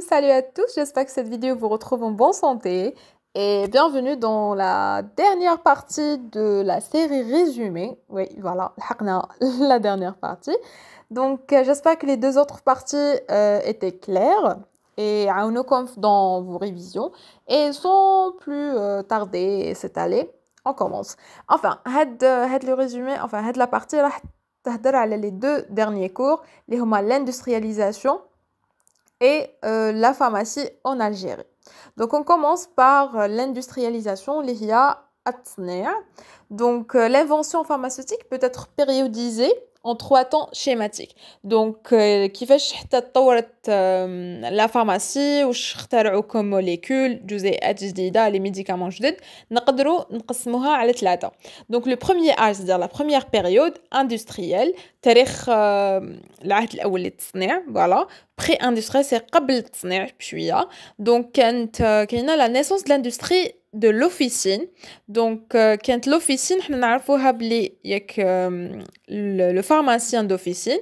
salut à tous, j'espère que cette vidéo vous retrouve en bonne santé et bienvenue dans la dernière partie de la série résumée. Oui, voilà, la dernière partie. Donc euh, j'espère que les deux autres parties euh, étaient claires et à dans vos révisions et sans plus euh, tarder cette année, on commence. Enfin, had, le résumé, enfin head la partie, les deux derniers cours, les l'industrialisation et euh, la pharmacie en Algérie. Donc on commence par euh, l'industrialisation, l'IHIA, e donc euh, l'invention pharmaceutique peut être périodisée en trois temps schématiques. Donc, euh, kifesh euh, la pharmacie ou chhtaru comme molécule, juzé adjdida, les médicaments les nakadro nkasmoha alatlata. Donc, le premier âge, c'est-à-dire la première période industrielle, tarikh euh, l'ahat l'awlit tsnir, voilà, pré-industrie, c'est qabl tsnir, puis il Donc, a la naissance de l'industrie de l'officine. Donc, euh, quand l'officine, nous que euh, le pharmacien d'officine,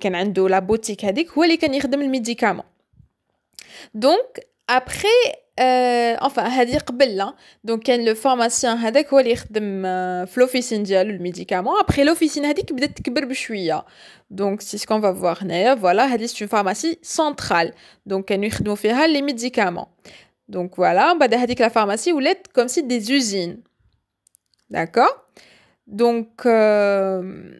qui a la boutique, c'est qui a le médicament. Donc, après, euh, enfin, enfin, il قبل donc quand le pharmacien a هو اللي يخدم في l'officine le après l'officine هذيك hein. donc c'est ce qu'on va voir voilà c'est une pharmacie centrale donc il يخدموا faire les médicaments donc voilà, on va dire la pharmacie ou être comme si des usines. D'accord Donc, euh,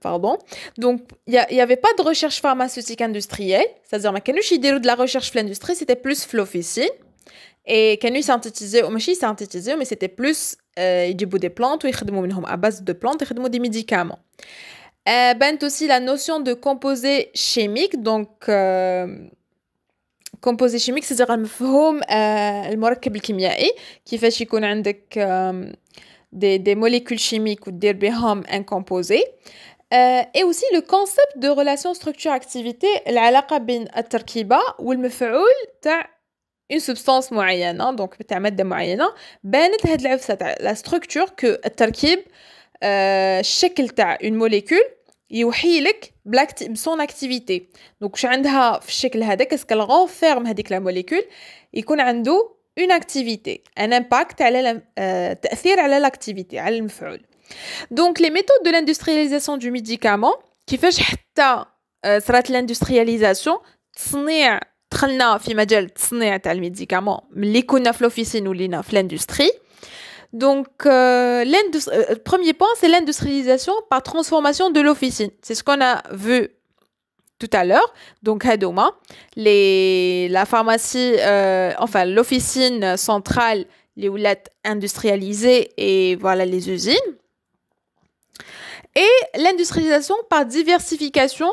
pardon. Donc, il n'y avait pas de recherche pharmaceutique industrielle, c'est-à-dire qu'il y de la recherche de l'industrie, c'était plus ici. Et quand ou synthétisaient, synthétisé, mais c'était plus, euh, du bout des plantes, ou à base de plantes, des médicaments. Euh, ben, aussi la notion de composé chimique, donc... Euh, كومبوزيشن ميكس صديق المفهوم آه، المركب الكيميائي كيفاش يكون عندك دي دي موليكول شيميك ودير بهم ان كومبوزي اي اوسي لو كونسيبت دو ريلاسيون ستركتور اكتيفيتي العلاقه بين التركيبه والمفعول تاع اون سبستانس معينه دونك تاع ماده معينه بانت هاد العفسه تاع لا ستركتور كو التركيب الشكل آه، تاع اون موليكول يوحيلك بلاك بسون اكتيفيتي دونك واش عندها في الشكل هذاك اسكال غونفيرم هذيك لا موليكول يكون عنده اون اكتيفيتي ان امباكت على آه, تاثير على لاكتيفيتي على المفعول دونك لي ميثود دو لاندسترياليزاسيون دو ميديكامون كيفاش حتى آه, صرات لاندسترياليزاسيون تصنيع دخلنا في مجال التصنيع تاع الميديكامون ملي كنا في لوفيسين ولينا في لاندستري Donc, euh, le euh, euh, premier point, c'est l'industrialisation par transformation de l'officine. C'est ce qu'on a vu tout à l'heure. Donc, Hadoma, la pharmacie, enfin, l'officine centrale, les houlettes industrialisées et voilà les usines. Et l'industrialisation par diversification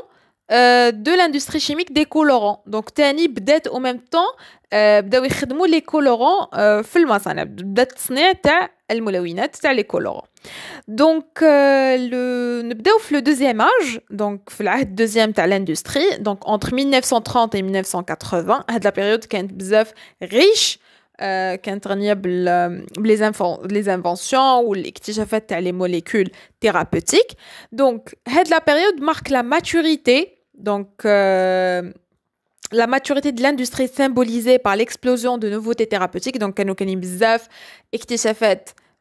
euh, de l'industrie chimique des colorants donc tani بدات au même temps euh, les colorants euh, colorants donc euh, le le deuxième âge donc la deuxième à l'industrie donc entre 1930 et 1980 هاد la période كانت بزاف riche كانت غنيه بال les inventions ou الاكتشافات تاع les molécules thérapeutiques donc la période marque la maturité donc, euh, la maturité de l'industrie symbolisée par l'explosion de nouveautés thérapeutiques, donc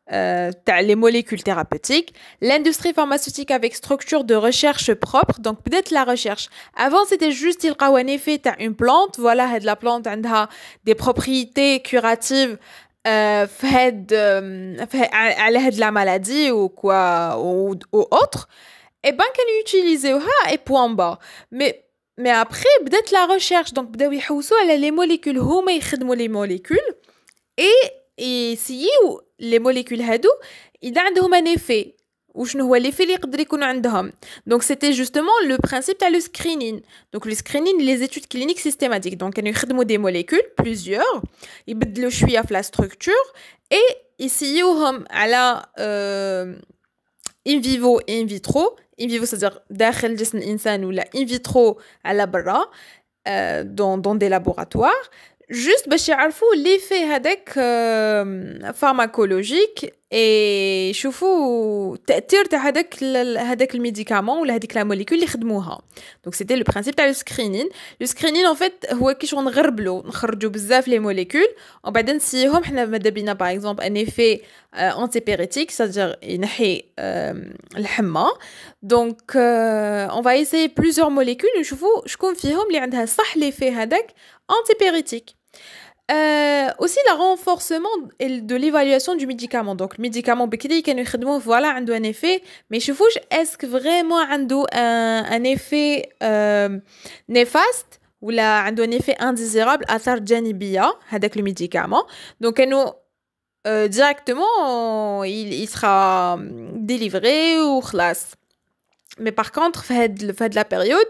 euh, les molécules thérapeutiques, l'industrie pharmaceutique avec structure de recherche propre, donc peut-être la recherche. Avant, c'était juste il un effet, une plante, voilà, la plante a des propriétés curatives, euh, fait, de, à, euh, l'aide de la maladie ou quoi, ou autre et eh ben qu'elle utilisait ha et point bas mais mais après peut-être la recherche donc d'ailleurs elle a les molécules homa a les molécules et ici les molécules hadou il a un effet ou je ne vois l'effet qu'il peut donc c'était justement le principe de le screening donc le screening les études cliniques systématiques donc elle a des molécules plusieurs il le à la structure et ici ils à la euh, in vivo et in vitro ils vivent, c'est-à-dire d'après le corps humain ou la in vitro à la euh, dans, dans des laboratoires, juste parce qu'ils savent l'effet euh, pharmacologique اي شوفوا التاثير تاع هذاك هذاك الميديكامون ولا هذيك لا موليكول اللي خدموها دونك سيتي لو برينسيپ تاع لو سكرينين لو سكرينين اون فيت هو كي شغل نغربلو نخرجوا بزاف لي موليكول وبعدين نسيهم حنا مادا بينا باغ اكزومبل ان افي انتيبيريتيك سادير ينحي euh, الحمى دونك اون فا ايساي بليزيور موليكول نشوفوا شكون فيهم اللي عندها صح لي في هذاك بيريتيك Euh, aussi le renforcement de l'évaluation du médicament donc le médicament بكري il voilà un effet mais je فوش est-ce que vraiment un un, un effet euh, néfaste ou là un effet indésirable à Sarjanibia avec le médicament donc euh, directement il, sera délivré ou classe mais par contre, fait de la période,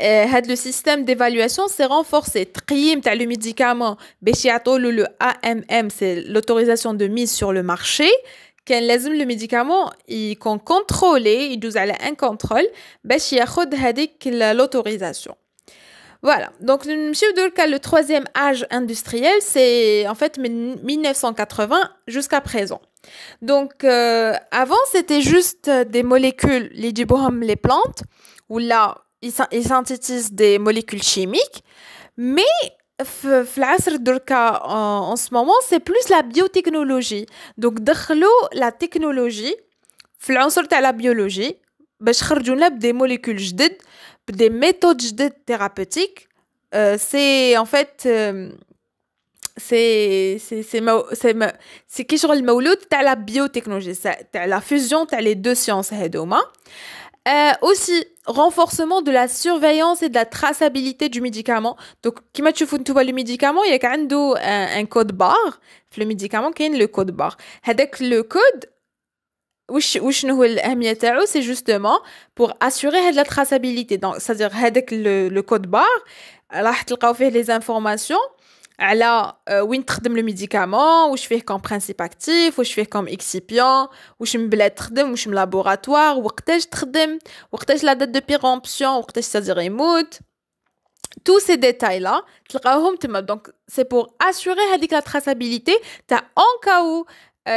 euh, le système d'évaluation s'est renforcé le médicament le médicament l'autorisation de mise sur le marché quand لازم لو est contrôlé il يدوز على un contrôle باش l'autorisation Voilà, donc le cas, le troisième âge industriel, c'est en fait 1980 jusqu'à présent. Donc euh, avant, c'était juste des molécules, les les plantes, ou là, ils synthétisent des molécules chimiques, mais en ce moment, c'est plus la biotechnologie. Donc, la technologie, la biologie, bah, des molécules des méthodes thérapeutiques. Euh, c'est en fait euh, c'est c'est c'est c'est c'est la biotechnologie, la fusion, les deux sciences euh, aussi, renforcement de la surveillance et de la traçabilité du médicament. Donc, qui m'a tu vois le médicament, il y a quand même euh, un code barre. Le médicament, il y a le code barre. Avec le code, c'est justement pour assurer de la traçabilité. c'est-à-dire, avec le code barre, là, tu les informations. Alors, euh, oui, le médicament, où je fais comme principe actif, où je fais comme excipient, où je me le où je me laboratoire, où je où ou la date de péremption, je c'est-à-dire Tous ces détails-là, donc c'est pour assurer la traçabilité, tu en cas où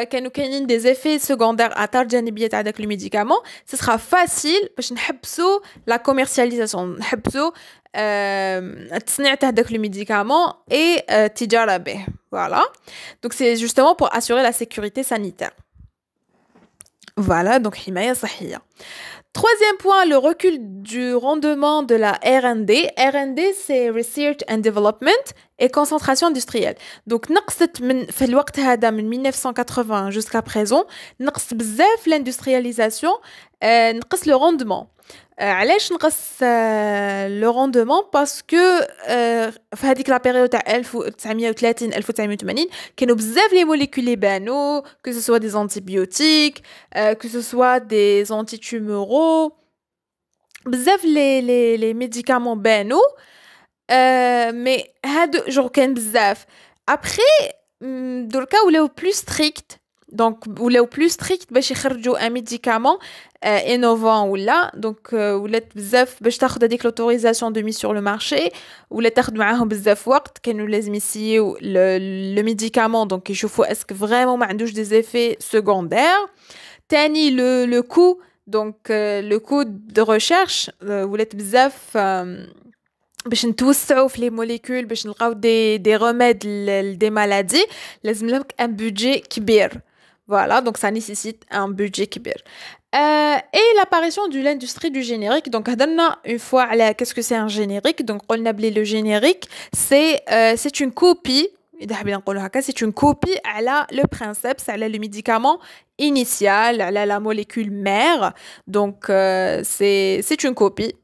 qu'il y ait des effets secondaires à tarjanibiet avec le médicament, ce sera facile, parce que la commercialisation, تصنيع euh, les médicaments et ميديكامون tu Voilà. Voilà. Donc justement pour pour la sécurité sécurité sanitaire. Voilà, donc Himaya Sahia. Troisième point, le recul du rendement de la R&D. R&D, c'est Research and Development et concentration industrielle. Donc, نقصت من في الوقت هذا 1980 jusqu'à présent, نقص بزاف l'industrialisation, et euh, le rendement. Pourquoi on réduit le rendement Parce que dans la période de 1930-1980, il y les molécules entre nous, que ce soit des antibiotiques, que ce soit des anti il y les les les médicaments entre nous, mais il y en avait Après, dans le cas où il plus strict, donc où il y avait plus strict pour faire un médicament, euh, innovant ou là, donc vous êtes besoin, besoin d'attendre l'autorisation de mise sur le marché, vous êtes besoin de temps, que nous laisse ici le médicament, donc il faut est-ce que vraiment on a des effets secondaires, tenir le coût, donc euh, le coût de recherche, vous êtes besoin, de sauf les molécules, bah, de des remèdes des maladies, laissez-moi un budget qui voilà, donc ça nécessite un budget qui euh, et l'apparition de l'industrie du générique. Donc, une fois, qu'est-ce que c'est un générique Donc, on appelé le générique, c'est euh, c'est une copie. C'est une copie à le principe, ça le médicament initial, à la, molécule mère. Donc, euh, c'est une copie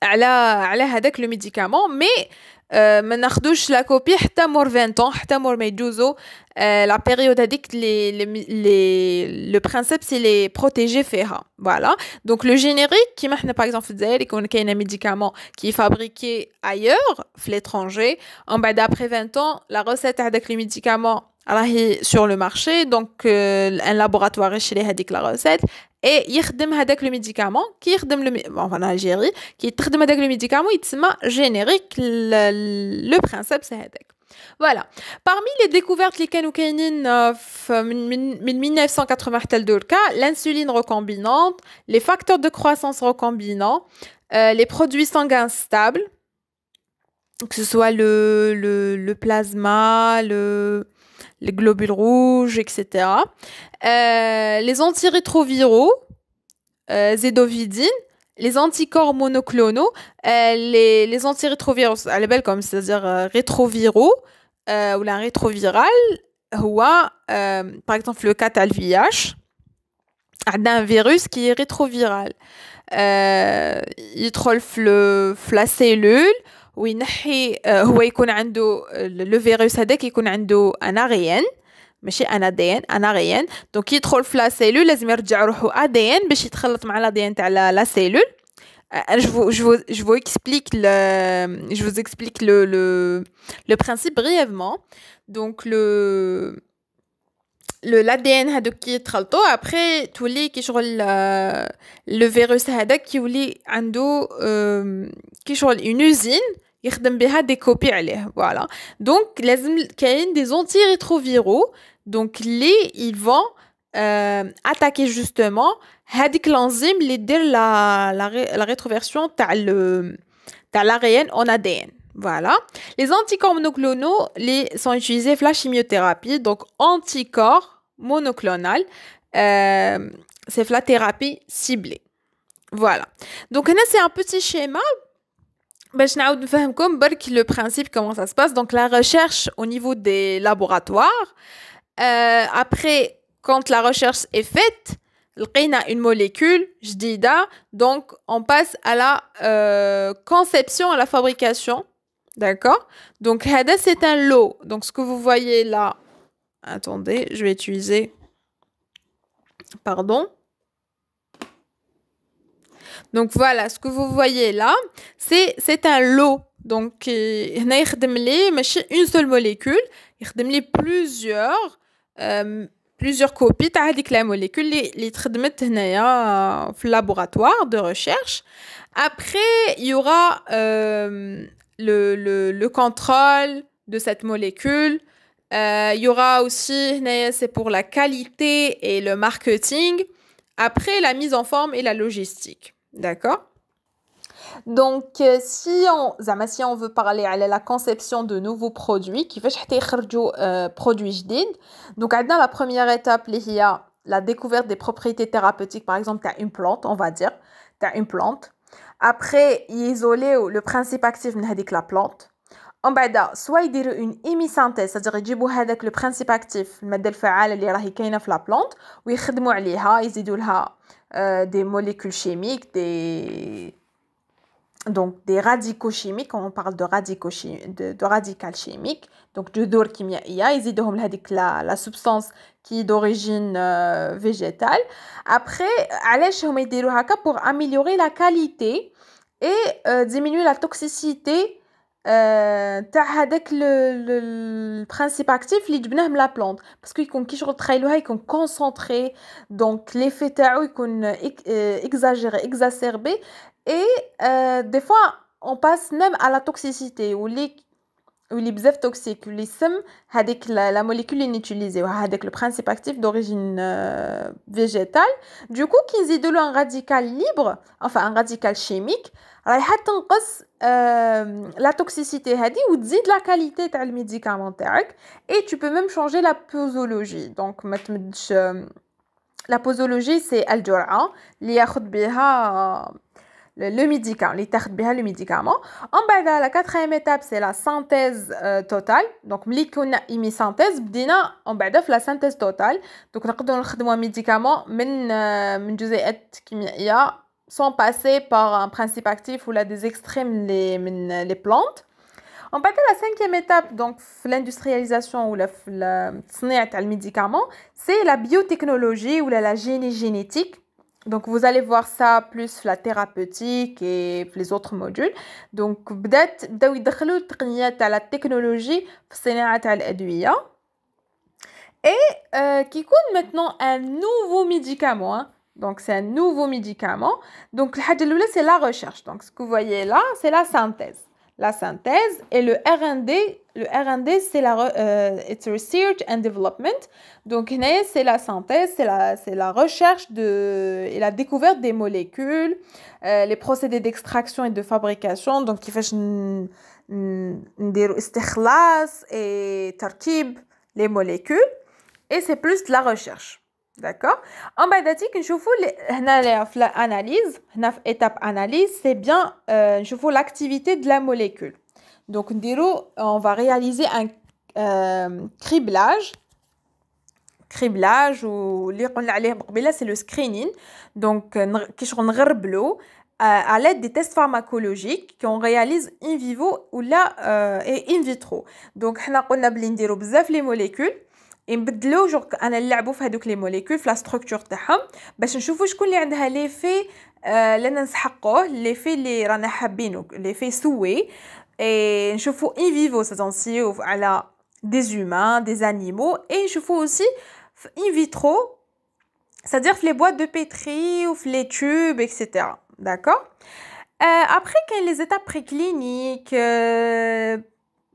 à, la, le médicament. Mais mais euh, la copie, 20 ans, ht euh, la période le principe c'est les protéger voilà. donc le générique, par exemple quand il qu'on a un médicament qui est fabriqué ailleurs, l'étranger, en d'après 20 ans, la recette de le médicament est sur le marché, donc euh, un laboratoire chez les indique la recette et il y a ميديكامون كي يخدم en Algérie, qui الجيري كي تخدم هذاك لو ميديكامون يتسمى جينيريك Le principe Voilà. Parmi les découvertes les de 1980 l'insuline recombinante, les facteurs de croissance recombinants, euh, les produits sanguins stables, que ce soit le plasma, le, les globules rouges, etc. Euh, les antirétroviraux, euh, les anticorps monoclonaux, euh, les, les antirétroviraux, elle est belle comme, c'est-à-dire euh, rétroviraux ou la rétrovirale, ou par exemple le cas VIH, ah, d'un virus qui est rétroviral. il troll la cellule, وينحي آه، هو يكون عنده لو فيروس هذاك يكون عنده ان غيان ماشي انا دي ان انا غي دونك يدخل في لا سيلول لازم يرجع روحو دي ان باش يتخلط مع لا دي ان تاع لا سيلول آه، انا جو جو جو اكسبليك جو vous لو لو برينسيپ بريفمون دونك لو لو لا لو ان هذوك كي يتخلطوا ابري تولي كي شغل لو آه، فيروس هذا كيولي عنده كي شغل اون اوزين يخدم بها دي des عليه فوالا دونك لازم كاين دي زونتي ريتروفيرو دونك لي يفون en attaquer هذيك l'enzyme la, la la تاع تاع Voilà. Les anticorps monoclonaux les, sont utilisés pour la chimiothérapie, donc anticorps monoclonal, euh, c'est la thérapie ciblée. Voilà. Donc là, c'est un petit schéma باش نعاود نفهمكم برك le principe, comment ça se passe donc la recherche au niveau des laboratoires euh, après quand la recherche est faite il a une molécule جديدة donc on passe à la euh, conception à la fabrication d'accord donc Hada, c'est un lot donc ce que vous voyez là attendez je vais utiliser pardon donc voilà, ce que vous voyez là, c'est un lot. Donc, il euh, y a une seule molécule, il y a plusieurs, euh, plusieurs copies de la molécule les dans le laboratoire de recherche. Après, il y aura euh, le, le, le, contrôle de cette molécule. il y aura aussi, c'est pour la qualité et le marketing. Après, la mise en forme et la logistique. D'accord donc, euh, si on, si on veut parler à la conception de nouveaux produits, qui fait des euh, produits dis. donc la première étape, il y a la découverte des propriétés thérapeutiques, par exemple, tu as une plante, on va dire, tu as une plante. Après, isoler le principe actif de la plante. En bas, soit y une hémisynthèse, c'est-à-dire ils jibou avec le principe actif, le modèle faal qui est dans la plante, ou ils a عليها, ils euh, des molécules chimiques, des, donc des radicaux chimiques, on parle de, radicaux chimiques, de, de radical donc du dor ils ont la, la substance qui est d'origine euh, végétale. Après, pour améliorer la qualité et euh, diminuer la toxicité euh, avec le principe actif, les la plante. Parce qu'ils ont concentré, donc l'effet est euh, euh, exagéré, exacerbé. Et des fois, on passe même à la toxicité, ou les bzef toxiques, ou les sèmes, avec la molécule inutilisée, ou avec le principe actif d'origine végétale. Du coup, qu'ils aient de un radical libre, enfin un radical chimique, euh, la toxicité hadi ou dit de la qualité du médicament hein, et tu peux même changer la posologie donc euh, la posologie c'est al le médicament, les le médicament. En bas, la quatrième étape, c'est la synthèse euh, totale. Donc, qu'on a mis synthèse, bdina en bas la synthèse totale. Donc, on a un médicament, men une sans passer par un principe actif ou la des extrêmes les, les plantes. En passe à la cinquième étape, donc l'industrialisation ou la, le médicament, c'est la biotechnologie ou la, génie génétique. Donc vous allez voir ça plus la thérapeutique et les autres modules. Donc بدات بداو يدخلوا la technologie في صناعه Et euh, qui compte maintenant un nouveau médicament. Hein. Donc, c'est un nouveau médicament. Donc, c'est la recherche. Donc, ce que vous voyez là, c'est la synthèse. La synthèse et le R&D, le R&D c'est la euh, research and development. Donc c'est la synthèse, c'est la recherche de et la découverte des molécules, euh, les procédés d'extraction et de fabrication. Donc qui fait et les molécules et c'est plus de la recherche. D'accord En bas je vous l'analyse, étape analyse, c'est bien, euh, je l'activité de la molécule. Donc, on va réaliser un euh, criblage. Criblage, ou c'est le screening. Donc, euh, à l'aide des tests pharmacologiques qu'on réalise in vivo ou là, et in vitro. Donc, on a blindé les molécules. نبدلو جورك انا نلعبو في هذوك لي موليكول في لا ستركتور تاعهم باش نشوفو شكون اللي عندها لي في لنا لي في اللي رانا حابينو لي في سوي des humains, des animaux, et je aussi in vitro, c'est-à-dire les boîtes de pétri ou les tubes, etc. D'accord euh, Après, les étapes précliniques, euh,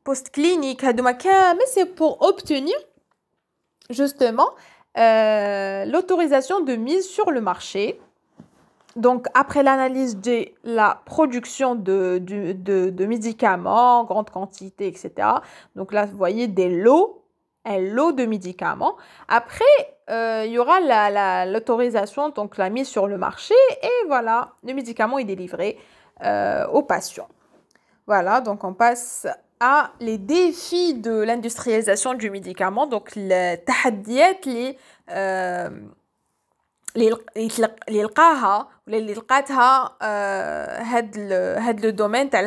post-cliniques, mais c'est pour obtenir justement euh, l'autorisation de mise sur le marché. Donc, après l'analyse de la production de, de, de, médicaments, grande quantité, etc. Donc là, vous voyez des lots, un lot de médicaments. Après, euh, il y aura l'autorisation, donc la mise sur le marché. Et voilà, le médicament est délivré euh, aux patients. Voilà, donc on passe à les défis de l'industrialisation du médicament donc les تحديات اللي les les ولا اللي لقاتها le لو دومين تاع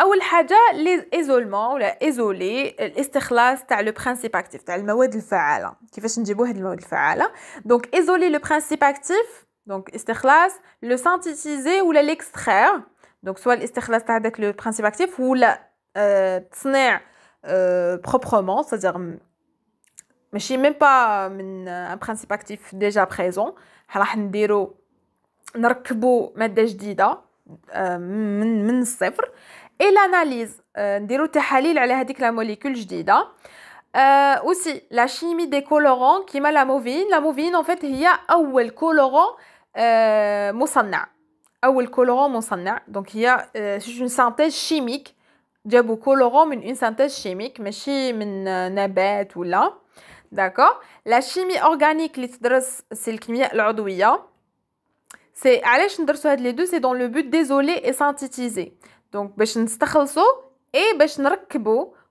اول حاجه لي ايزولمون ولا ايزولي الاستخلاص تاع لو برينسيپ اكتيف تاع المواد الفعاله كيفاش donc, istikhlas, le synthétiser ou l'extraire. Donc, soit l'istikhlas avec le principe actif ou la euh, euh proprement, c'est-à-dire, hum, mais je même pas hum, un principe actif déjà présent. راح نديرو نركبو ماده جديده من من الصفر اي لاناليز نديرو تحاليل على هذيك لا molécule جديده euh, aussi la chimie des colorants qui la mouvine la mouvine en fait il y a un colorant euh, ou le colorant moussana donc il y a euh, une synthèse chimique déjà colorant une synthèse chimique mais chimie euh, nabat ou là d'accord la chimie organique les c'est le chimie l'ordouia c'est allez je ne les deux c'est dans le but d'isoler et synthétiser donc je ne et je ne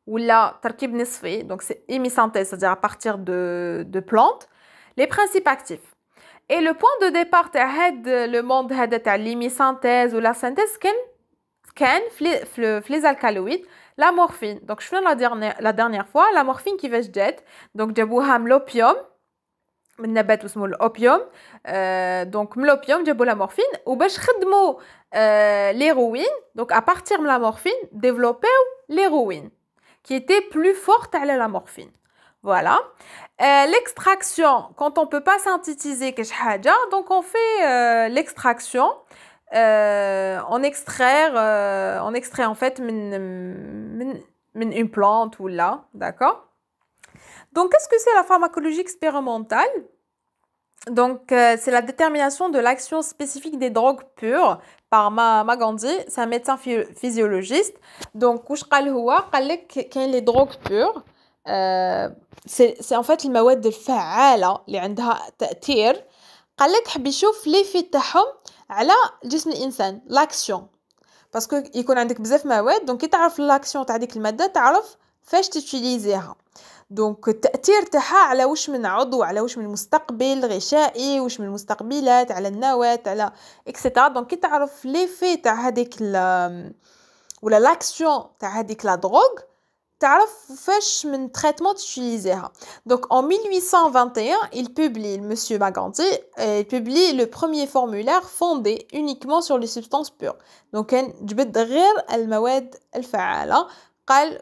ou la tarkib donc c'est hémisynthèse, c'est-à-dire à partir de, plantes, les principes actifs. Et le point de départ le monde de l'hémisynthèse ou la synthèse, c'est les alcaloïdes, la morphine. Donc, je fais la dernière, la dernière fois, la morphine qui va jette donc j'abouham l'opium, donc l'opium, واسمه الاوبيوم أه دونك من الاوبيوم جابوا لا مورفين وباش خدموا أه donc à partir بارتير من لا مورفين ديفلوبيو l'héroïne qui était plus forte à la morphine. Voilà. Euh, l'extraction, quand on ne peut pas synthétiser quelque donc on fait euh, l'extraction. Euh, on, extrait en fait une plante ou là, d'accord Donc, qu'est-ce que c'est la pharmacologie expérimentale donc, c'est la détermination de l'action spécifique des drogues pures par ma Gandhi, c'est un médecin physiologiste. Donc, quand je parle, de y a les drogues pures. c'est en fait le mawad de fa'ala, qui a un ta'tir. Il y a l'effet de faire sur le jisme insan, l'action. Parce qu'il y a beaucoup de mawad, donc il tu a l'action, tu as dit que le mawad, tu as l'action, tu as دونك التاثير تاعها على واش من عضو على واش من مستقبل غشائي واش من مستقبلات على النواه على اكسيتيرا دونك كي تعرف لي في تاع هذيك ولا لاكسيون تاع هذيك لا دروغ تعرف فاش من تريتمون تشيليزيها دونك en 1821 il publie monsieur Maganti il publie le premier formulaire fondé uniquement sur les substances pures دونك كان جبد غير المواد الفعاله قال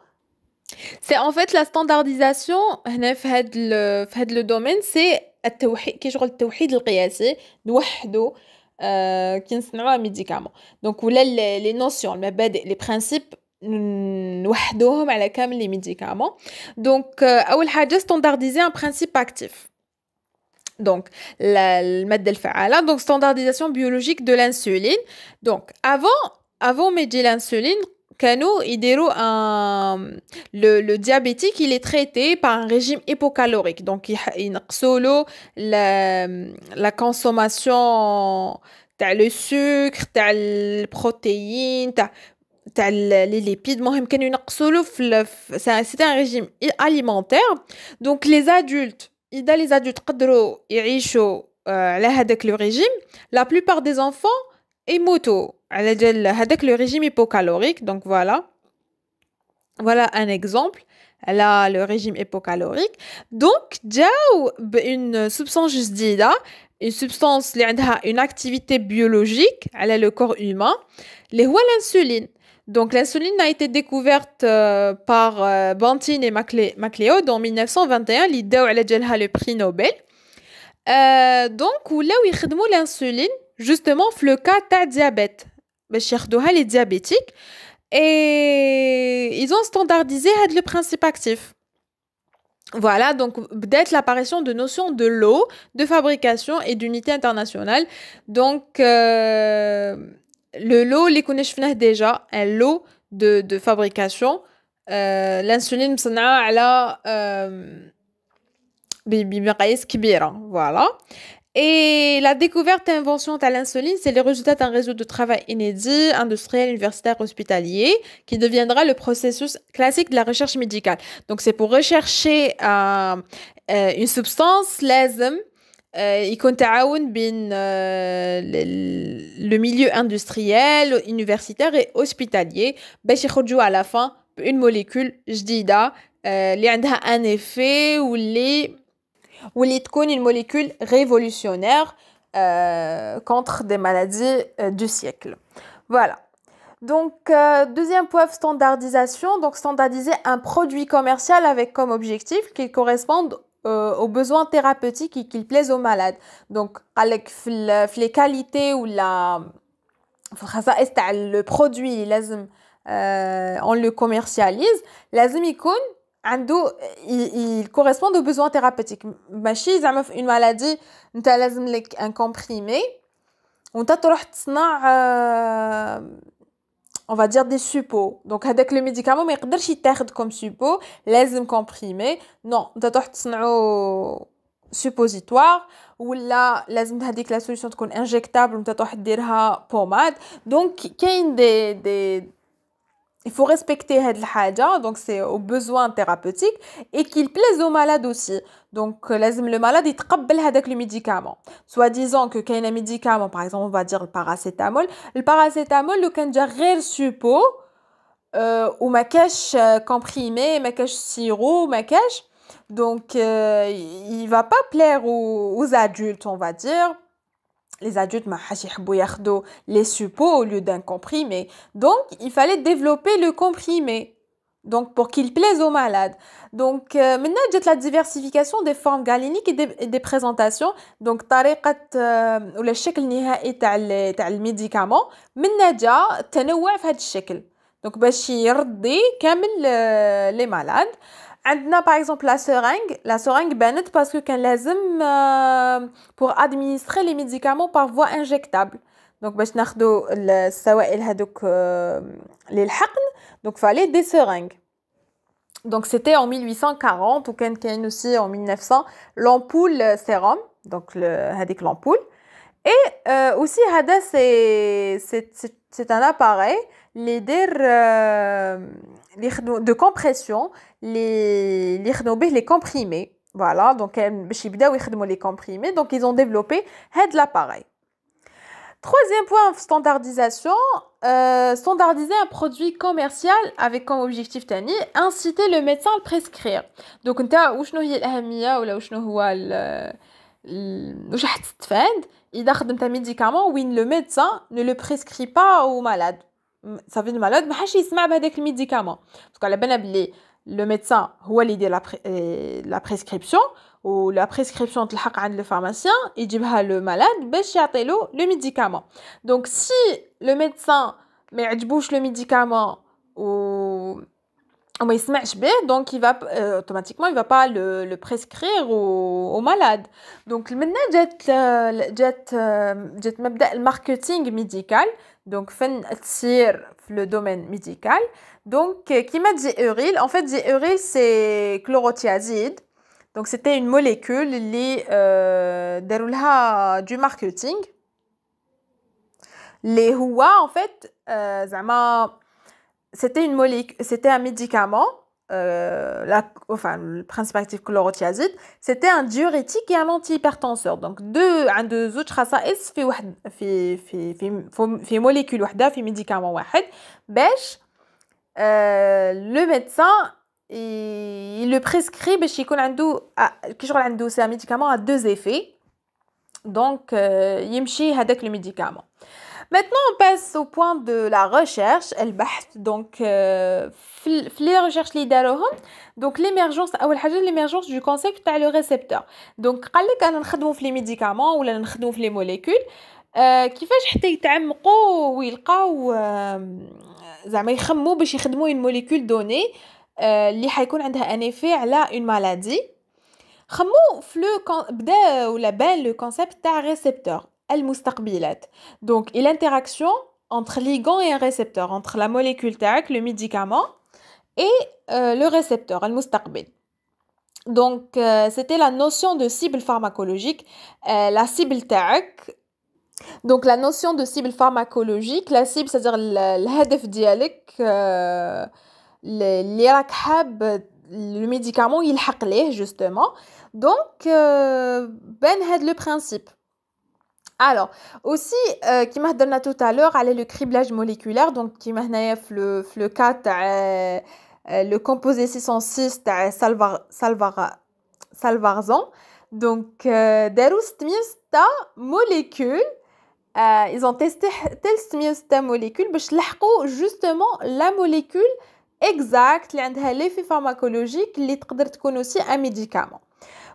c'est en fait la standardisation dans le domaine c'est qui je le tawhid القياسي nouhdo qui est un médicament donc les notions les principes, les principes nouhdohom comme les médicaments donc اول standardiser un principe actif donc la madde الفعاله donc standardisation biologique de l'insuline donc avant avant de l'insuline le, diabétique, il est traité par un régime hypocalorique. Donc, il y a solo la, la consommation, t'as le sucre, t'as les protéines, t'as les lipides, c'était un régime alimentaire. Donc les adultes, les adultes, ils euh, avec le régime. La plupart des enfants, ils moto le régime hypocalorique, donc voilà. Voilà un exemple. Elle a le régime hypocalorique. Donc, une substance jusdida, une substance qui a une activité biologique, elle le corps humain, les l'insuline. Donc, l'insuline a été découverte euh, par euh, Bantine et MacLeod en 1921, l'idée a le prix Nobel. Euh, donc, où là où l'insuline, justement, le cas de diabète. باش diabétiques, et ديابيتيك et ils ont standardisé le principe actif Voilà, donc peut l'apparition de notions de lot, de fabrication et d'unité internationale. Donc, euh, le lot, les connaissons déjà, un hein, lot de, de fabrication. Euh, l'insuline, c'est à la... de voilà et la découverte et invention de l'insuline, c'est le résultat d'un réseau de travail inédit, industriel, universitaire, hospitalier, qui deviendra le processus classique de la recherche médicale. Donc, c'est pour rechercher euh, euh une substance, l'ASM, euh, euh, le milieu industriel, universitaire et hospitalier باش ben, à la fin une molécule جديدة اللي a un effet ou les واللي une molécule révolutionnaire euh, contre des maladies euh, du siècle. Voilà. Donc, euh, deuxième point, standardisation. Donc, standardiser un produit commercial avec comme objectif qu'il corresponde aux besoins thérapeutiques et qu'il plaise aux malades. Donc, avec les qualités ou la... le produit, on le commercialise. Lazim ils il correspond aux besoins thérapeutiques Si vous avez une maladie vous لازم un comprimé. Vous on va dire des suppos donc avec le médicament ما يقدرش comme suppos non suppositoire ou là لازم هذيك la solution تكون injectable انت تروح ديرها pommade donc y des des il faut respecter cette donc c'est aux besoins thérapeutiques, et qu'il plaise au malade aussi. Donc, euh, le malade, il تقبل avec le médicament. Soit disant que qu'il y a un médicament, par exemple, on va dire le paracétamol, le paracétamol, le كان le غير ou ma cache euh, comprimé, ma sirop, ma Donc, euh, il va pas plaire aux adultes, on va dire les adultes les suppos au lieu d'un comprimé. Donc, il fallait développer le comprimé. Donc, pour qu'il plaise aux malades. Donc, euh, maintenant, j'ai la diversification des formes galéniques et des, présentations. Donc, tariqat euh, ou le شكل نهائي تاع تاع médicament. منا جا التنوع في هذا الشكل. Donc, باش يرضي كامل les malades. On par exemple la seringue, la seringue benne parce que c'est un besoin pour administrer les médicaments par voie injectable. Donc ben donc fallait des seringues. Donc c'était en 1840 ou aussi en 1900 l'ampoule sérum, donc le des l'ampoule Et euh, aussi c'est un appareil, les de compression les les comprimés voilà donc les comprimés donc ils ont développé de l'appareil troisième point standardisation standardiser un produit commercial avec comme objectif tani inciter le médecin à le prescrire donc médicament ou تستفاد pas de médicament le médecin ne le prescrit pas au malade ça veut dire malade avec le médicament le médecin euh, la prescription ou la prescription le de pharmacien il dit le malade a le médicament donc si le médecin bouche le médicament smash donc il va euh, automatiquement il va pas le prescrire au malade donc maintenant marketing médical donc, fin le domaine médical. Donc, euh, qui m'a dit uril En fait, dit c'est chlorothiazide. Donc, c'était une molécule les euh, du marketing. Les Hua, en fait, euh, c'était une molécule, c'était un médicament euh, la, enfin, le principe actif chlorothiazide, c'était un diurétique et un antihypertenseur. Donc, deux, un deux autres خصائص fait une في في في في médicament euh, le médecin il le prescrit باش يكون عنده médicament à deux effets. Donc, euh, يمشي le médicament. Maintenant, on passe au point de la recherche, donc euh, les recherches donc l'émergence l'émergence du concept de le récepteur. Donc les médicaments ou les molécules qui euh, une molécule donnée اللي حيكون عندها une maladie. خمو في لو بدا ولا بان récepteur. المستقبلات donc l'interaction entre ligand et un récepteur entre la molécule TAC le médicament et euh, le récepteur مستقبل donc euh, c'était la notion de cible pharmacologique euh, la cible TAC donc la notion de cible pharmacologique la cible c'est-à-dire اللي le médicament il justement donc ben had le principe alors, aussi, qui euh, m'a donné tout à l'heure, allait le criblage moléculaire, donc qui m'a le, le cas, euh, euh, le composé 606 salvar, salvar, salvarzon. Donc, euh, molécules ils ont testé telle molécule pour justement la molécule exacte l'effet pharmacologique qui peut être aussi un médicament.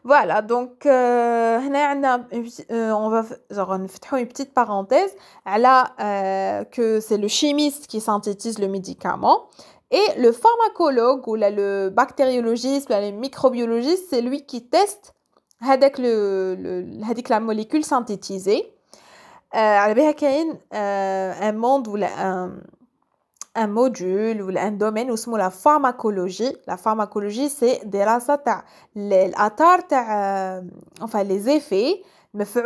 Voilà, donc euh, euh, on va faire une petite parenthèse là euh, que c'est le chimiste qui synthétise le médicament et le pharmacologue ou là, le bactériologiste ou le microbiologiste, c'est lui qui teste avec le, la molécule synthétisée. un monde où un module ou un domaine où la pharmacologie. La pharmacologie, c'est des rassatats. Les atarts, euh, enfin les effets, mais fait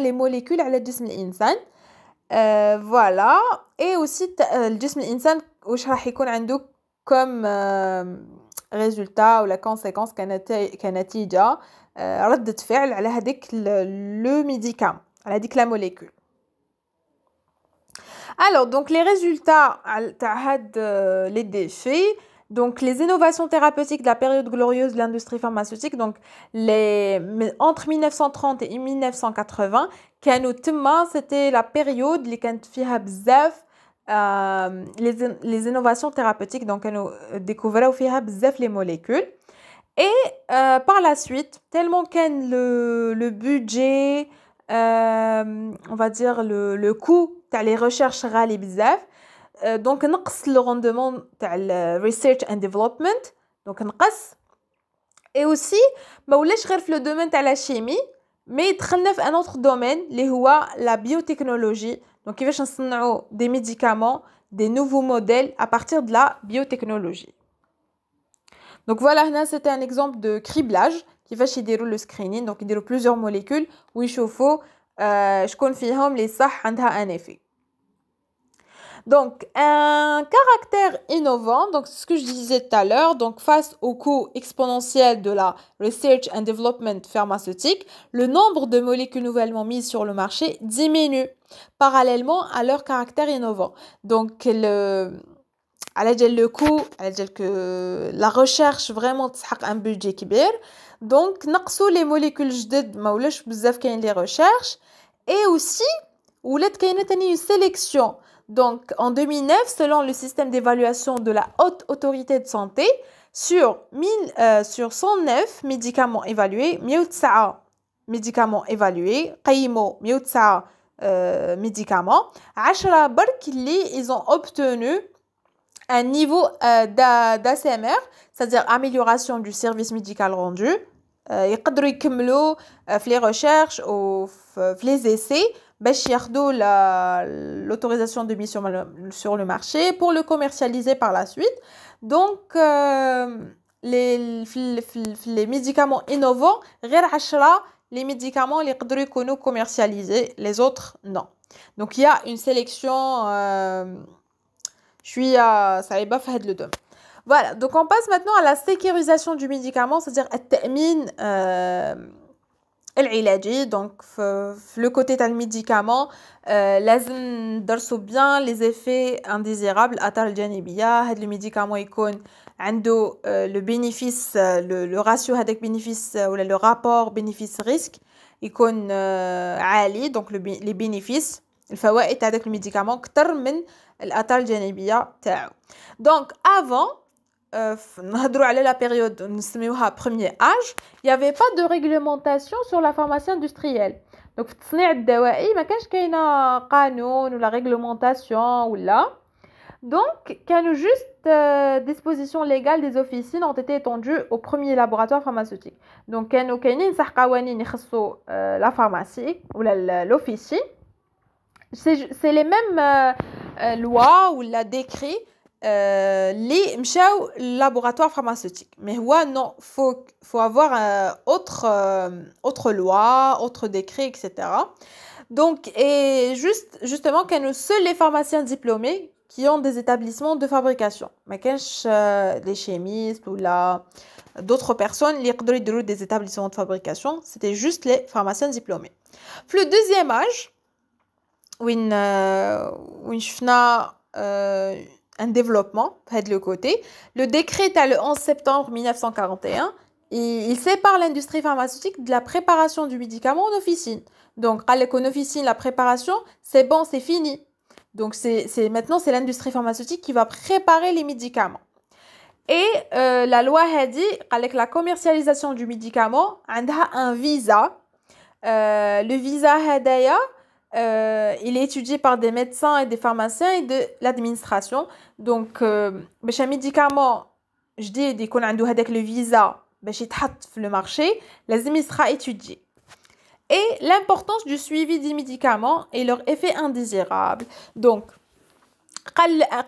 les molécules à la jisme insane. Euh, voilà. Et aussi, euh, le jisme insane où je vais vous comme résultat ou la conséquence qu'un atidja, euh, redde de faire le médicament, la molécule. Alors, donc les résultats euh, les défis, donc les innovations thérapeutiques de la période glorieuse de l'industrie pharmaceutique, donc les, entre 1930 et 1980, c'était la période qui euh, les, innovations thérapeutiques, donc euh, découvert les molécules. Et par la suite, tellement qu'en le, budget, on va dire le, le coût T'as les recherches galibizaf, donc un le rendement de la research and development, donc un Et aussi, bah oulais je le domaine de la chimie, mais 39 un autre domaine, les est la biotechnologie. Donc il va chanter des médicaments, des nouveaux modèles à partir de la biotechnologie. Donc voilà, c'était un exemple de criblage qui va chez déroule le screening, donc il déroule plusieurs molécules où il chauffe. شكون فيهم لي صح un effet. Donc, un caractère innovant, donc ce que je disais tout à l'heure, donc face au coût exponentiel de la research and development pharmaceutique, le nombre de molécules nouvellement mises sur le marché diminue parallèlement à leur caractère innovant. Donc, le, à le coût, à que la recherche vraiment un budget qui donc, نقصوا les molécules, جدد ما ولاش بزاف كاين لي Et aussi, اوسي ولات كاينه ثاني اون Donc, en 2009, selon le système d'évaluation de la Haute Autorité de Santé, sur, 1000, 109 euh, médicaments évalués, 109 médicaments évalués, قيموا 109 euh, médicaments, 10 برك ils ont obtenu un niveau euh, d'ACMR, c'est-à-dire amélioration du service médical rendu, faire euh, يكملوا euh, في recherches ريشيرش essais euh, les essais باش l'autorisation de mise sur le marché pour le commercialiser par la suite donc les les médicaments innovants غير les médicaments les peuvent être commercialisés les autres non donc il y a une sélection je suis à Saïba le voilà, donc on passe maintenant à la sécurisation du médicament, c'est-à-dire termine dit euh, donc le côté tel médicament, euh, les bien les effets indésirables, le médicament icône, euh, le bénéfice, le, ratio avec bénéfice ou le rapport bénéfice-risque, icône Ali, donc les bénéfices. الفوائد تاع داك médicament اكثر من الاثار الجانبيه تاعو Donc, avant euh, aller la période au premier âge il n'y avait pas de réglementation sur la pharmacie industrielle donc euh, la التصنيع الدوائي ما كانش كاينه قانون réglementation là. donc كانوا juste euh, dispositions légales des officines ont été étendues au premier laboratoire pharmaceutique. donc qu'elles كاينين صح la pharmacie ou l'officine c'est les mêmes euh, lois ou la décrit euh, les مشاو laboratoire pharmaceutique mais هو non faut faut avoir euh, autre euh, autre loi autre décret etc donc et juste justement que nous seuls les pharmaciens diplômés qui ont des établissements de fabrication mais quels les chimistes ou là d'autres personnes qui ont des établissements de fabrication c'était juste les pharmaciens diplômés le deuxième âge وين un développement de le côté. Le décret est le 11 septembre 1941 il sépare l'industrie pharmaceutique de la préparation du médicament en officine. Donc à officine la préparation, c'est bon, c'est fini. Donc c'est maintenant c'est l'industrie pharmaceutique qui va préparer les médicaments. Et euh, la loi a dit avec la commercialisation du médicament, on a un visa. Euh, le visa d'ailleurs euh, il est étudié par des médecins et des pharmaciens et de l'administration. Donc, euh, un médicament, je dis, dès qu'on a le visa, le marché, il sera étudié. Et l'importance du suivi des médicaments et leur effet indésirable. Donc,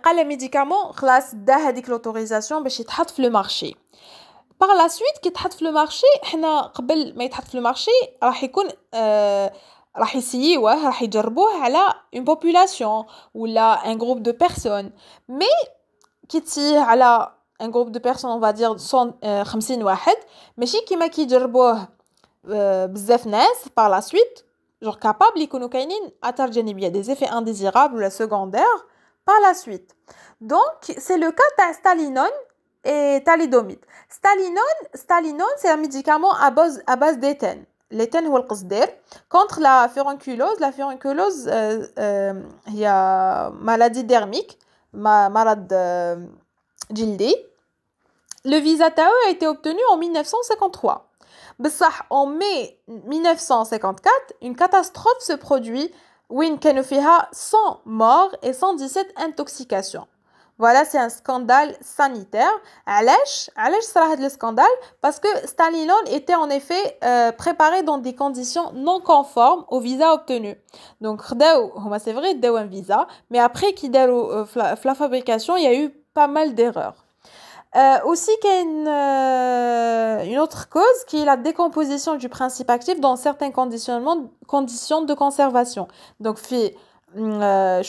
قال médicament خلاص دا l'autorisation باش يتحط sur le marché par la suite qui mis le marché avant le marché il alors ici, la hyderbo, elle a une population, ou un groupe de personnes. Mais si elle a un groupe de personnes, on va dire, 150 km/h, euh, mais si elle a une par la suite, elle est capable, l'iconokinine, à tergénérer. Il y des effets indésirables ou secondaires par la suite. Donc, c'est le cas de stalinone et de thalidomide. stalinone, c'est un médicament à base d'éthène l'éthène ou le contre la furonculose la furonculose euh, euh, il y maladie dermique malade جلدي euh, le visa Tao a été obtenu en 1953 en mai 1954 une catastrophe se produit où il y 100 morts et 117 intoxications voilà, c'est un scandale sanitaire. ça allèche sera le scandale parce que Stalinone était en effet euh, préparé dans des conditions non conformes au visa obtenu. Donc, oh, bah, c'est vrai, il un visa, mais après qu'il eu la fabrication, il y a eu pas mal d'erreurs. Euh, aussi, qu'il y a euh, une, autre cause qui est la décomposition du principe actif dans certaines conditions de conservation. Donc, les euh,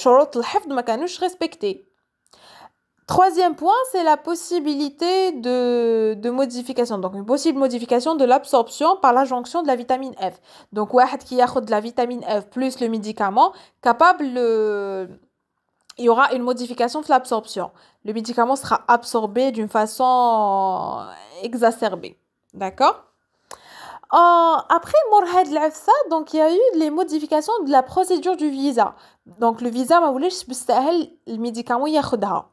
respectées. Troisième point, c'est la possibilité de, modification, donc une possible modification de l'absorption par la jonction de la vitamine F. Donc, qui a de la vitamine F plus le médicament, capable, il y aura une modification de l'absorption. Le médicament sera absorbé d'une façon exacerbée. D'accord après donc il y a eu les modifications de la procédure du visa. Donc, le visa فيزا ما ولاش le médicament ياخدها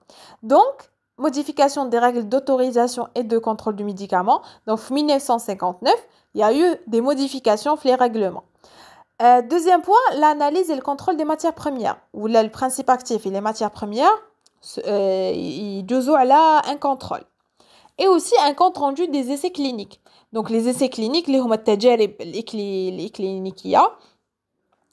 Donc, modification des règles d'autorisation et de contrôle du médicament. Donc, en 1959, il y a eu des modifications les règlements. Euh, deuxième point, l'analyse et le contrôle des matières premières. Où le principe actif et les matières premières, euh, il y un contrôle. Et aussi un compte rendu des essais cliniques. Donc, les essais cliniques, les cliniques et les cliniques,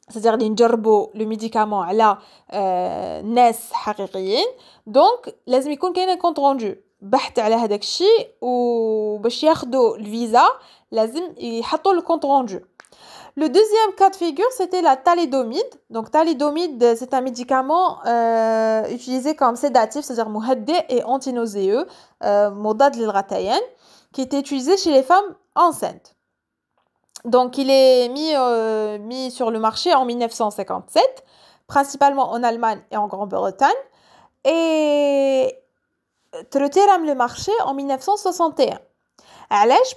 c'est-à-dire les le médicament euh, Donc, على ناس حقيقيين دونك لازم يكون كاين كونت rendu ou على هذاك الشيء وباش ياخذوا الفيزا لازم un compte rendu. Le deuxième cas de figure, c'était la thalidomide. Donc, thalidomide, c'est un médicament euh, utilisé comme sédatif, c'est-à-dire mouhaddé et antinoseux, euh, qui était utilisé chez les femmes enceintes. Donc il est mis, euh, mis sur le marché en 1957, principalement en Allemagne et en Grande-Bretagne. Et retiré le marché en 1961.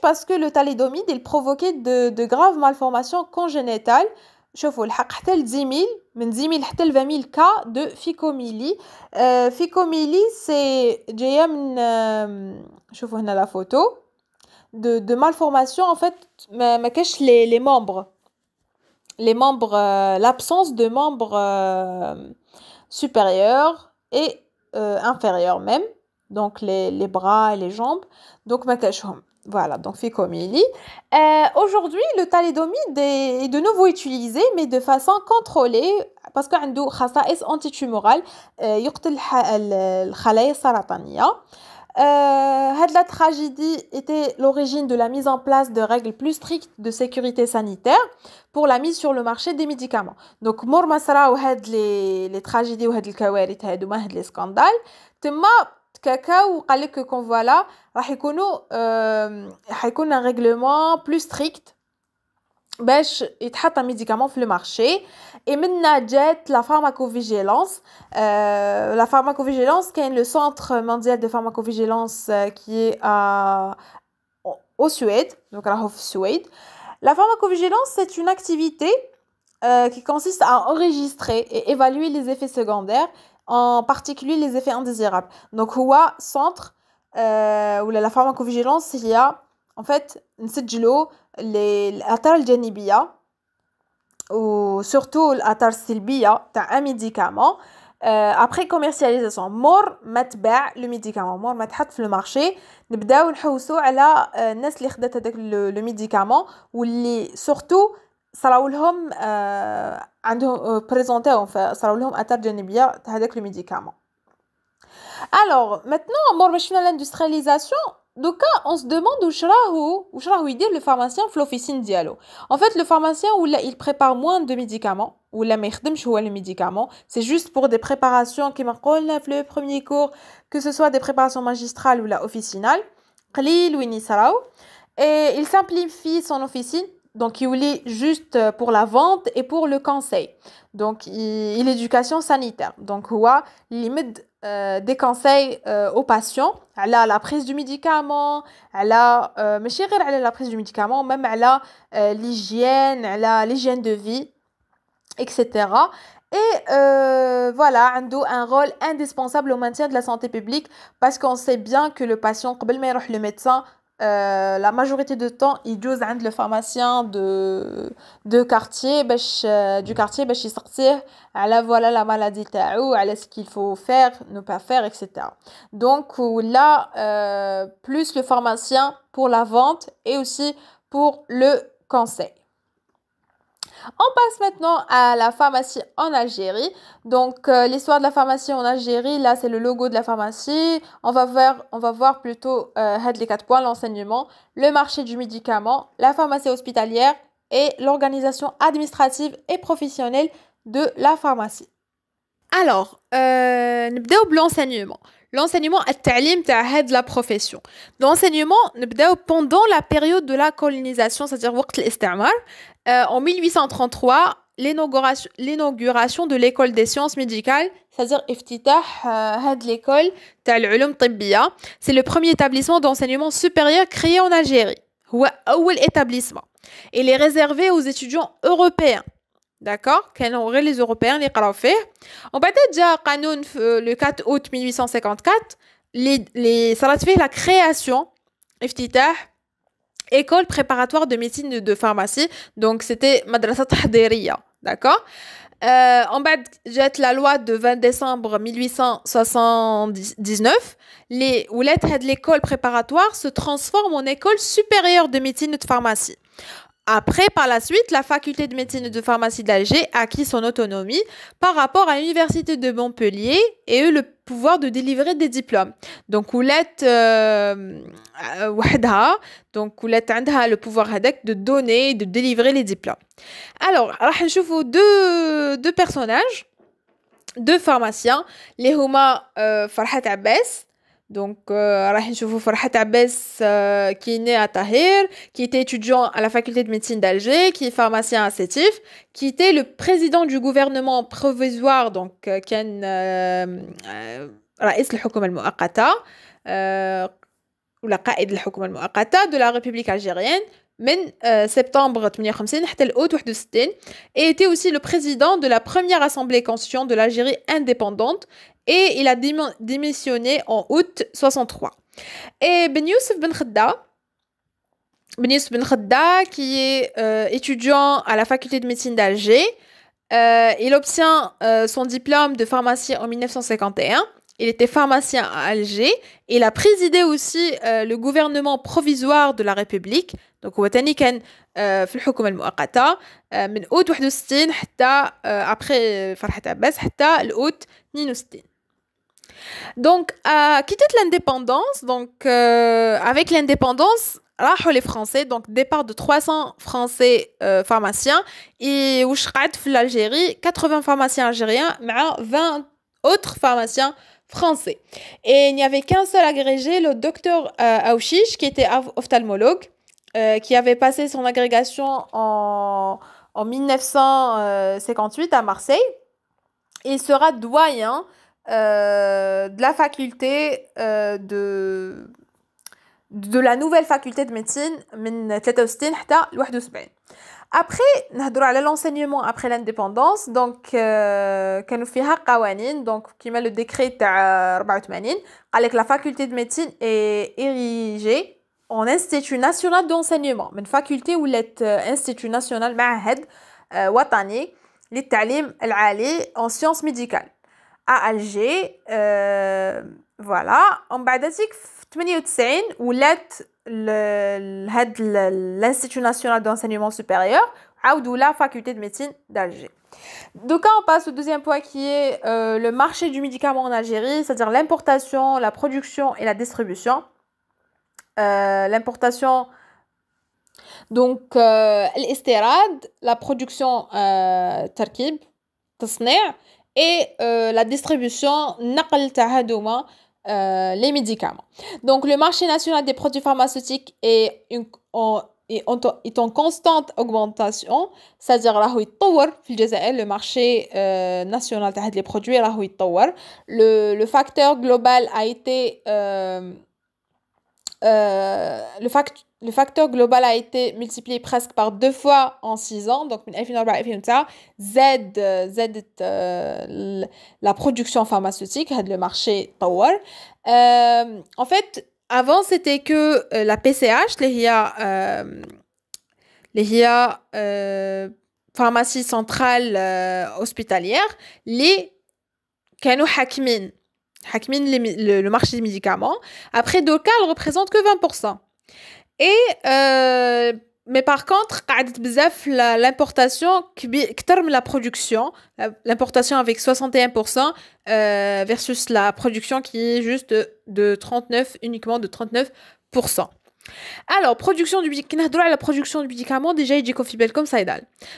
parce que le thalidomide, il provoquait de, de graves malformations congénitales شوفوا y حتى 10 000 من 10000 حتى ل 20000 كا دو فيكوميلي فيكوميلي سي جايه من شوفوا هنا de, de malformation, en fait, mais les, membres. Les membres, euh, l'absence de membres euh, supérieurs et euh, inférieurs même. Donc les, bras et les jambes. Donc ma voilà, donc fait comme il dit. Aujourd'hui, le thalidomide est, de nouveau utilisé, mais de façon contrôlée, parce qu'il a des antitumoral il y a euh, la tragédie était l'origine de la mise en place de règles plus strictes de sécurité sanitaire pour la mise sur le marché des médicaments. Donc, mort masra ou had les, les tragédies ou had les kawarit had ou had les scandales, تما كاكا وقال لك كون فوالا un règlement plus strict ريغلومون بلو un médicament sur le في marché. Et maintenant, la pharmacovigilance. Euh, la pharmacovigilance, qui est le centre mondial de pharmacovigilance euh, qui est à, au Suède, donc à la Suède. La pharmacovigilance, c'est une activité euh, qui consiste à enregistrer et évaluer les effets secondaires, en particulier les effets indésirables. Donc, au centre où la pharmacovigilance, il y a en fait, نسجلوا les الاثار وسورتو الاثار السلبيه تاع ان ميديكامون ابري كوميرسياليزاسيون مور ما تباع لو ميديكامون مور ما تحط في المارشي نبداو نحوسو على الناس اللي خدات هذاك لو ميديكامون واللي سورتو صراو لهم عندهم بريزونتاو صراو لهم اثار جانبيه تاع هذاك لو ميديكامون الوغ ماتنون مور ما شفنا لاندسترياليزاسيون donc on se demande où sera où il dit le pharmacien l'officine diallo. En fait, le pharmacien il prépare moins de médicaments, ou la le médicament, c'est juste pour des préparations qui marquent oh le premier cours, que ce soit des préparations magistrales ou la officinale, Et il simplifie son officine, donc il est juste pour la vente et pour le conseil. Donc il, l'éducation sanitaire. Donc il limite euh, des conseils euh, aux patients à la prise du médicament à euh, la prise du médicament même elle a l'hygiène l'hygiène de vie etc et voilà, un rôle indispensable au maintien de la santé publique parce qu'on sait bien que le patient, le médecin, euh, la majorité de temps il y avec le pharmacien de de quartier euh, du quartier sortir à la voilà la maladie où est ce qu'il faut faire ne pas faire etc donc là euh, plus le pharmacien pour la vente et aussi pour le conseil on passe maintenant à la pharmacie en Algérie. Donc euh, l'histoire de la pharmacie en Algérie, là c'est le logo de la pharmacie. On va voir, plutôt euh, les quatre points, l'enseignement, le marché du médicament, la pharmacie hospitalière et l'organisation administrative et professionnelle de la pharmacie. Alors, euh, l'enseignement l'enseignement est تاع la profession l'enseignement pendant la période de la colonisation c'est-à-dire euh, en 1833 l'inauguration de l'école des sciences médicales c'est-à-dire افتتاح euh, de l'école c'est le premier établissement d'enseignement supérieur créé en Algérie ou établissement il est réservé aux étudiants européens D'accord quel aurait les Européens les قراو fait On déjà, 4 euh, août 1854 les ça la la la création, école préparatoire de médecine de pharmacie donc c'était madrasa Tahdiriya. d'accord euh, en bas jette la loi de 20 décembre 1879 les de l'école préparatoire se transforme en école supérieure de médecine de pharmacie après, par la suite, la faculté de médecine et de pharmacie d'Alger acquis son autonomie par rapport à l'université de Montpellier et eut le pouvoir de délivrer des diplômes. Donc, Oulette euh, Wahda, euh, donc Oulette a le pouvoir de donner et de délivrer les diplômes. Alors, je vous deux, deux personnages, deux pharmaciens, les Houma euh, Farhat Abbas donc, je vous ferai qui est né à Tahir, qui était étudiant à la faculté de médecine d'Alger, qui est pharmacien à Sétif, qui était le président du gouvernement provisoire, donc, euh, Ken euh, euh, Raïs al hukum al ou de la République algérienne, من سبتمبر euh, 58 حتى 61 était aussi le président de la première assemblée constituante de l'Algérie indépendante et il a démissionné en août 63. Et Ben Youssef Ben Khadda ben ben qui est euh, étudiant à la faculté de médecine d'Alger euh, il obtient son diplôme de pharmacie en 1951 il était pharmacien à Alger. Il a présidé aussi euh, le gouvernement provisoire de la République. Donc, وتاني كان في الحكومة المؤقتة من 61 après euh, Farhat Abbas حتى août Donc, à quitter l'indépendance, donc euh, avec l'indépendance, les Français, donc départ de 300 Français pharmaciens, et Ouchrat, l'Algérie, 80 pharmaciens algériens, mais 20 autres pharmaciens français. Et il n'y avait qu'un seul agrégé, le docteur euh, Aouchiche, qui était ophtalmologue, euh, qui avait passé son agrégation en, en 1958 à Marseille. il sera doyen euh, de la faculté de de la nouvelle faculté de médecine de 73 après, l'enseignement après l'indépendance, donc euh, nous donc qui le décret de 84, avec la faculté de médecine est érigée en institut national d'enseignement, une faculté où l'institut euh, national, ma'ahed, euh, watani, les talim, l'ali, en sciences médicales, à Alger, euh, voilà, en badatique, 98 ولات l'Institut l'Institut ناسيونال d'Enseignement Supérieur, عاودوا la Faculté de médecine d'Alger. Donc, on passe au deuxième point qui est euh, le marché du médicament en Algérie, c'est-à-dire l'importation, la production et la distribution. Euh, l'importation, donc, euh, l'estérade, la production, euh, tarkib, et la distribution, la tahadouma, euh, les médicaments. Donc, le marché national des produits pharmaceutiques est, une, en, est en, constante augmentation, c'est-à-dire le marché euh, national des produits le, le facteur global a été euh, le facteur le facteur global a été multiplié presque par deux fois en six ans. Donc, Z, Z la production pharmaceutique, le marché power. Euh, en fait, avant, c'était que euh, la PCH, les RIA, euh, les RIA pharmacie centrale hospitalière, les كانوا hakmin le marché des médicaments après Doka ne représente que 20% et euh, mais par contre, l'importation termine la production, l'importation avec 61% euh, versus la production qui est juste de 39, uniquement de 39%. Alors, production du la production du médicament, déjà, il dit comme ça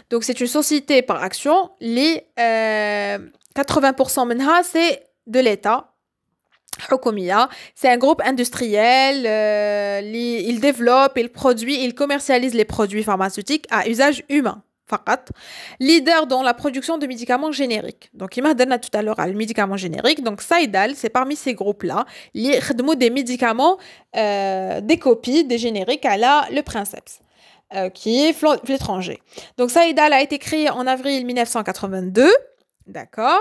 Donc, c'est une société par action, les euh, 80% c'est de l'État, c'est un groupe industriel, euh, il développe, il produit, il commercialise les produits pharmaceutiques à usage humain. Fakat, leader dans la production de médicaments génériques. Donc, il m'a donné tout à l'heure le médicament générique. Donc, Saïdal, c'est parmi ces groupes-là, les des médicaments, euh, des copies, des génériques à la, le princeps euh, qui est l'étranger. Donc, Saïdal a été créé en avril 1982. D'accord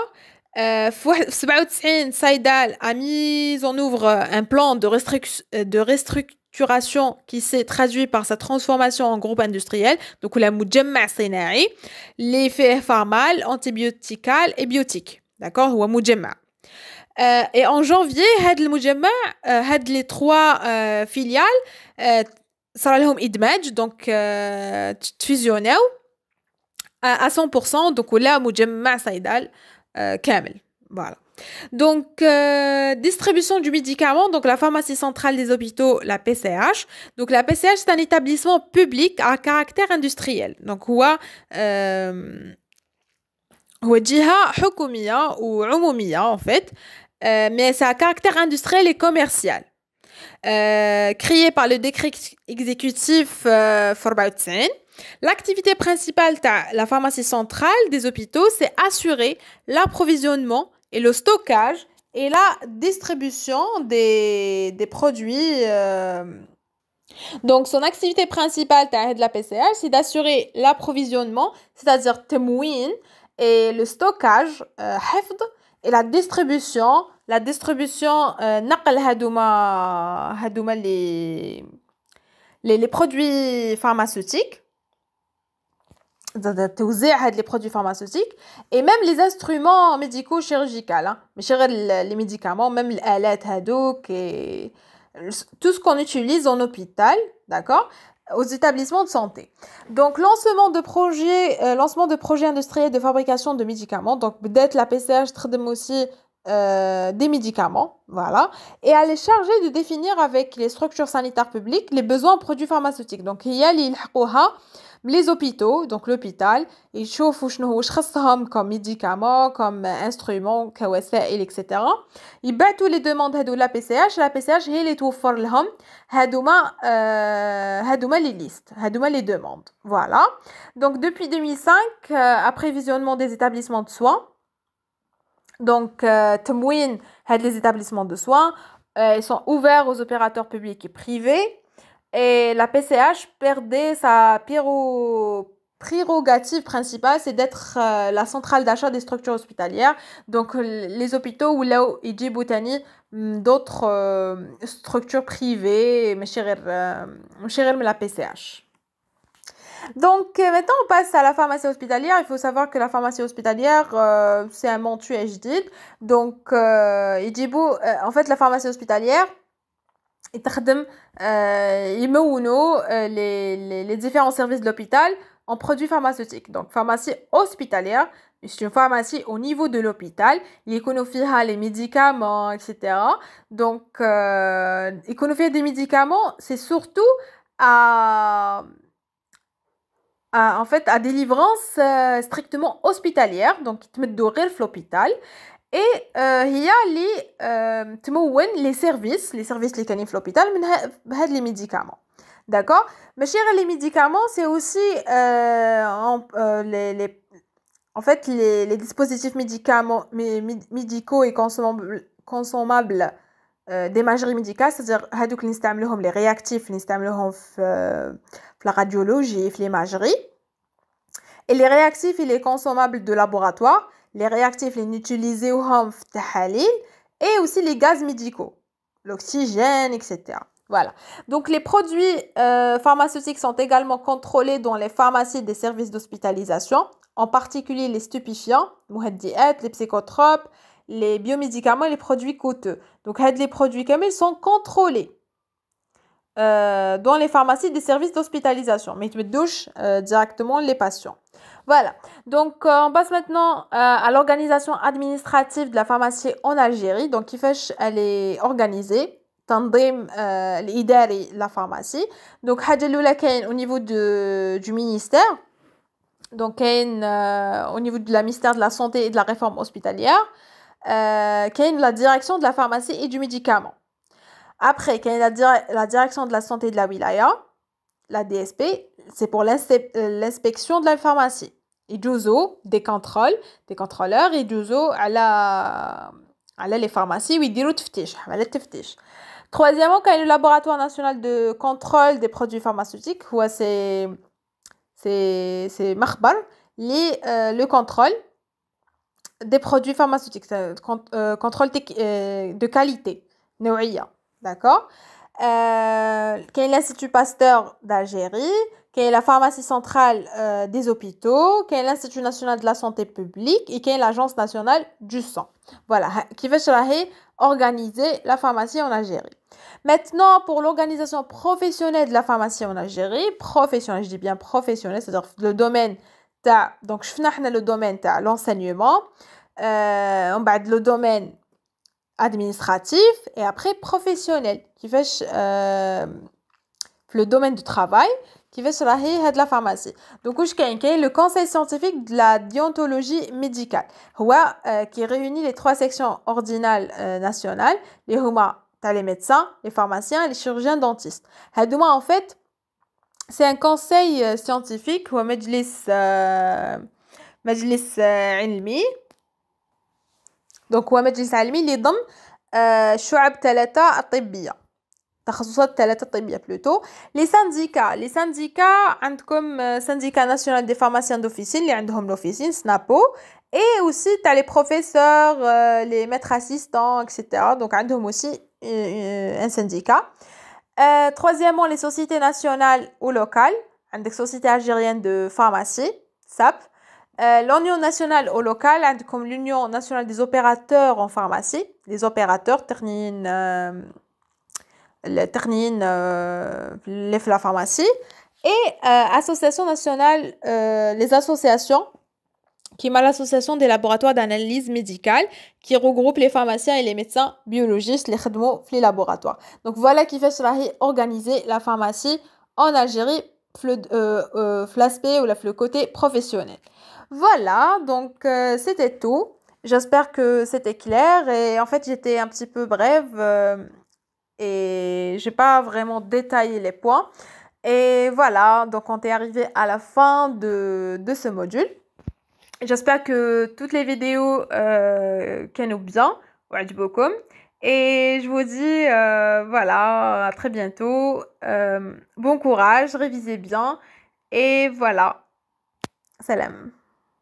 97 euh, Saïdal a mis en oeuvre euh, un plan euh, de, restructuration qui s'est traduit par sa transformation en groupe industriel, donc la Moujemma Sénari, l'effet pharmal, antibiotical et biotique. D'accord Ou Moujemma. et en janvier, had had les trois filiales, Saralhom لهم donc euh, e à 100% donc la Mujemma Saïdal Camel, euh, voilà. Donc, euh, distribution du médicament, donc la pharmacie centrale des hôpitaux, la PCH. Donc, la PCH, c'est un établissement public à caractère industriel. Donc, هو euh, هو ou en fait, euh, mais c'est à caractère industriel et commercial. Euh, créé par le décret exécutif euh, Forbautzen. L'activité principale de la pharmacie centrale des hôpitaux, c'est assurer l'approvisionnement et le stockage et la distribution des, des produits. Euh. Donc, son activité principale de la PCH, c'est d'assurer l'approvisionnement, c'est-à-dire et le stockage, e et la distribution la distribution euh, les produits pharmaceutiques les produits pharmaceutiques et même les instruments médicaux chirurgicaux hein. les médicaments même les lattes tout ce qu'on utilise en hôpital d'accord aux établissements de santé donc lancement de projets euh, lancement de projets industriels de fabrication de médicaments donc peut-être la PCH très euh, des médicaments, voilà, et elle est chargée de définir avec les structures sanitaires publiques les besoins en produits pharmaceutiques. Donc, il y a les hôpitaux, donc l'hôpital, ils chauffent comme médicaments, comme instruments, etc. Ils battent tous les demandes de la PCH. La PCH, elle les offre à Hadouma euh, les listes, Hadouma les demandes. Voilà. Donc depuis 2005, euh, après visionnement des établissements de soins, donc, euh, aide les établissements de soins, euh, ils sont ouverts aux opérateurs publics et privés. Et la PCH perdait sa pyro prérogative principale, c'est d'être euh, la centrale d'achat des structures hospitalières. Donc euh, les hôpitaux ou là où d'autres structures privées, mais la PCH. Donc euh, maintenant on passe à la pharmacie hospitalière. Il faut savoir que la pharmacie hospitalière euh, c'est un montu dit Donc euh, Donc, euh, en fait la pharmacie hospitalière il me les, les, les différents services de l'hôpital en produits pharmaceutiques. Donc pharmacie hospitalière, c'est une pharmacie au niveau de l'hôpital. L'économie les médicaments, etc. Donc euh, des médicaments, c'est surtout à en fait, à délivrance euh, strictement hospitalière, donc ils te mettent dans l'hôpital. Et euh, il y a les, euh, les services, les services qui sont l'hôpital, mais bah, les médicaments. D'accord Mais chez les médicaments, c'est aussi en, les, en fait les, dispositifs médicaments, médicaux et consommables, consommables des médicales, c'est-à-dire les réactifs, les la radiologie et l'imagerie. Et les réactifs et les consommables de laboratoire, les réactifs les utilisés au home et aussi les gaz médicaux, l'oxygène, etc. Voilà. Donc les produits euh, pharmaceutiques sont également contrôlés dans les pharmacies des services d'hospitalisation, en particulier les stupéfiants, les psychotropes, les biomédicaments et les produits coûteux. Donc les produits comme ils sont contrôlés. Euh, dans les pharmacies des services d'hospitalisation. Mais tu douches euh, directement les patients. Voilà. Donc, euh, on passe maintenant à l'organisation administrative de la pharmacie en Algérie. Donc, qui fait, elle est organisée. تنظيم الاداري la pharmacie. Donc, حاجه Kane, au niveau de, du ministère. Donc, كاين au niveau de la ministère de la santé et de la réforme hospitalière. كاين la direction de la pharmacie et du médicament. Après, quand il y a la, direction de la santé de la wilaya, la DSP, c'est pour l'inspection de la pharmacie. Et d'ouzo, des contrôles, des contrôleurs, et d'ouzo, à les pharmacies, oui, Troisièmement, quand y a le laboratoire national de contrôle des produits pharmaceutiques, ou c'est, c'est, c'est marbar, euh, le contrôle des produits pharmaceutiques, euh, contrôle euh, de qualité, D'accord euh, Quel est l'Institut Pasteur d'Algérie qui est la pharmacie centrale euh, des hôpitaux qui est l'Institut national de la santé publique Et quelle est l'Agence nationale du sang Voilà, qui va organiser la pharmacie en Algérie. Maintenant, pour l'organisation professionnelle de la pharmacie en Algérie, professionnelle, je dis bien professionnelle, c'est-à-dire le domaine donc je le domaine l'enseignement euh, le domaine administratif et après professionnel qui fait euh, le domaine du travail qui fait cela de la pharmacie donc je suis le conseil scientifique de la déontologie médicale euh, qui réunit les trois sections ordinales euh, nationales les as les médecins les pharmaciens et les chirurgiens dentistes en fait c'est un conseil scientifique ou majlis majlis donc, il y un qui les euh, Les syndicats. Les syndicats, comme le euh, syndicat national des pharmacies d'officine d'officines, qui l'officine, SNAPO. Et aussi, tu as les professeurs, euh, les maîtres assistants, etc. Donc, un ont aussi un syndicat. Troisièmement, les sociétés nationales ou locales. Vous avez les sociétés algériennes de pharmacie, SAP. Euh, l'Union nationale au local, hein, comme l'Union nationale des opérateurs en pharmacie, les opérateurs terminent euh, les euh, la et association nationale, les associations, qui est l'association des laboratoires d'analyse médicale, qui regroupe les pharmaciens et les médecins biologistes, les khedmos, les laboratoires. Donc voilà qui fait cela organiser la pharmacie en Algérie, l'aspect ou le côté professionnel. Voilà, donc euh, c'était tout. J'espère que c'était clair et en fait j'étais un petit peu brève euh, et et n'ai pas vraiment détaillé les points. Et voilà, donc on est arrivé à la fin de, ce module. J'espère que toutes les vidéos euh, bien, voilà du beaucoup. Et je vous dis euh, voilà, à très bientôt. bon courage, révisez bien et voilà. Salam.